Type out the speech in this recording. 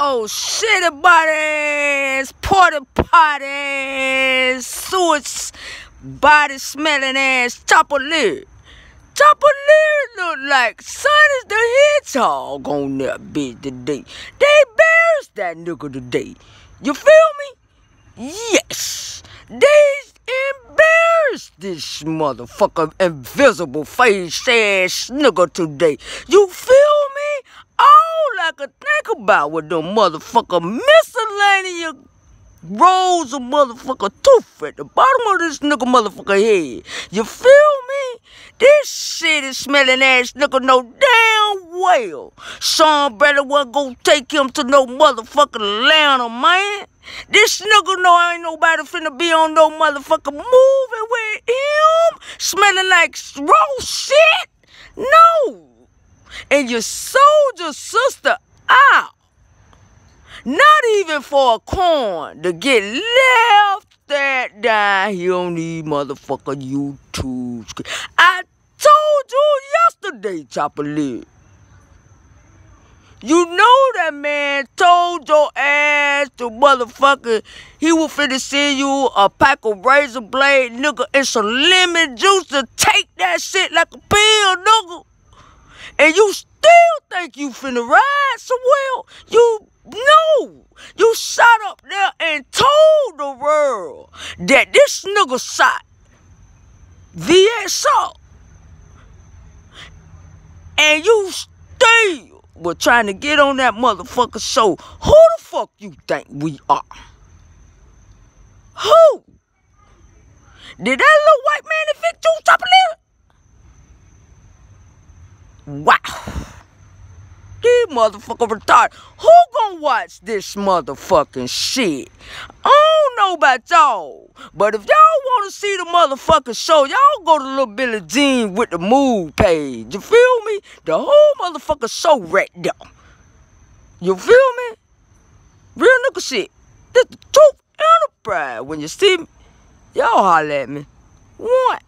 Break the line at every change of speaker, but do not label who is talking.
Oh shit about it. Porta potties. Sewage body smelling ass. Chopper of Chopper lid look like is the Hedgehog on that bitch today. They embarrassed that nigga today. You feel me? Yes. They embarrassed this motherfucker invisible face ass nigga today. You feel I could think about with them motherfucker miscellaneous rolls of motherfucker tooth at the bottom of this nigga motherfucker head. You feel me? This shit is smelling ass nigga no damn well. Sean better well go take him to no motherfucking of man. This nigga know I ain't nobody finna be on no motherfucker moving with him. Smelling like roll shit. No and you sold your sister out. Not even for a coin to get left that down here on these motherfucker YouTube I told you yesterday, Chocolate. You know that man told your ass to motherfucker he was finna send you a pack of razor blade, nigga, and some lemon juice to take that shit like a pill, nigga and you still think you finna ride Well, You know. You sat up there and told the world that this nigga shot the assault. And you still were trying to get on that motherfucker show. Who the fuck you think we are? Who? Did that little white man evict you, top of Wow. These motherfucker retarded. Who gonna watch this motherfucking shit? I don't know about y'all. But if y'all wanna see the motherfucking show, y'all go to Little Billy Jean with the move page. You feel me? The whole motherfucking show right there. You feel me? Real nigga shit. This the truth enterprise. When you see me, y'all holler at me. One.